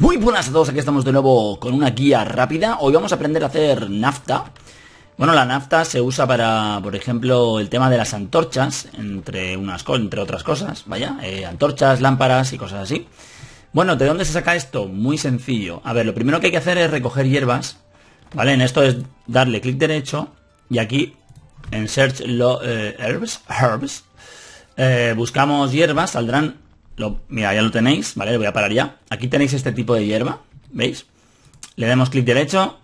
Muy buenas a todos, aquí estamos de nuevo con una guía rápida. Hoy vamos a aprender a hacer nafta. Bueno, la nafta se usa para, por ejemplo, el tema de las antorchas, entre, unas, entre otras cosas, vaya, eh, antorchas, lámparas y cosas así. Bueno, ¿de dónde se saca esto? Muy sencillo. A ver, lo primero que hay que hacer es recoger hierbas, ¿vale? En esto es darle clic derecho y aquí en Search lo, eh, Herbs, herbs eh, buscamos hierbas, saldrán mira, ya lo tenéis, ¿vale? Lo voy a parar ya. Aquí tenéis este tipo de hierba, ¿veis? Le damos clic derecho.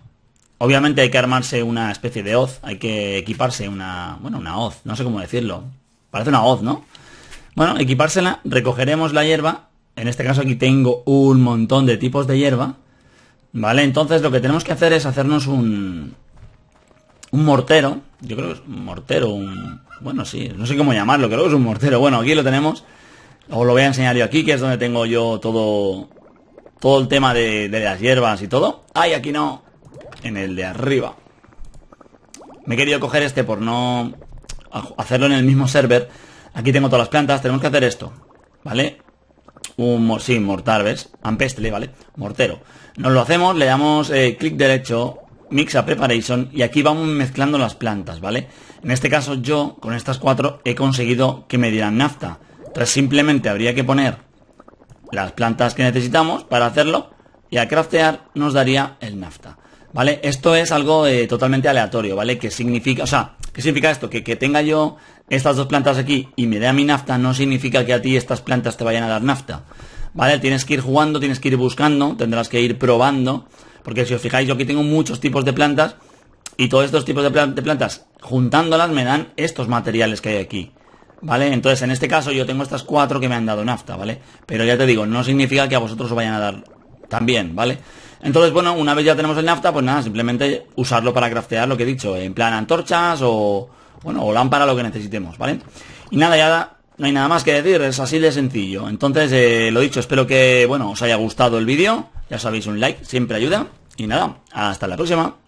Obviamente hay que armarse una especie de hoz, hay que equiparse una, bueno, una hoz, no sé cómo decirlo. Parece una hoz, ¿no? Bueno, equipársela, recogeremos la hierba. En este caso aquí tengo un montón de tipos de hierba. ¿Vale? Entonces lo que tenemos que hacer es hacernos un, un mortero. Yo creo que es un mortero, un... Bueno, sí, no sé cómo llamarlo, creo que es un mortero. Bueno, aquí lo tenemos. Os lo voy a enseñar yo aquí, que es donde tengo yo todo todo el tema de, las hierbas y todo. Ay, aquí no. En el de arriba. Me he querido coger este por no hacerlo en el mismo server. Aquí tengo todas las plantas. Tenemos que hacer esto. ¿Vale? Un sí, mortar, ¿ves? Ampestle, ¿vale? Mortero. Nos lo hacemos, le damos eh, clic derecho, mix a preparation y aquí vamos mezclando las plantas, ¿vale? En este caso yo, con estas cuatro, he conseguido que me dieran nafta. Entonces simplemente habría que poner las plantas que necesitamos para hacerlo y a craftear nos daría el nafta. ¿Vale? Esto es algo eh, totalmente aleatorio, ¿vale? Que significa, o sea, ¿qué significa esto? Que, que tenga yo estas dos plantas aquí y me dé a mi nafta no significa que a ti estas plantas te vayan a dar nafta. ¿Vale? Tienes que ir jugando, tienes que ir buscando, tendrás que ir probando. Porque si os fijáis, yo aquí tengo muchos tipos de plantas y todos estos tipos de, plantas juntándolas me dan estos materiales que hay aquí. ¿Vale? Entonces, en este caso yo tengo estas cuatro que me han dado nafta, ¿vale? Pero ya te digo, no significa que a vosotros os vayan a dar también, ¿vale? Entonces, bueno, una vez ya tenemos el nafta, pues nada, simplemente usarlo para craftear lo que he dicho, en plan antorchas o, bueno, o lámpara, lo que necesitemos, ¿vale? Y nada, ya no hay nada más que decir, es así de sencillo. Entonces, eh, lo dicho, espero que, bueno, os haya gustado el vídeo, ya sabéis, un like siempre ayuda. Y nada, hasta la próxima.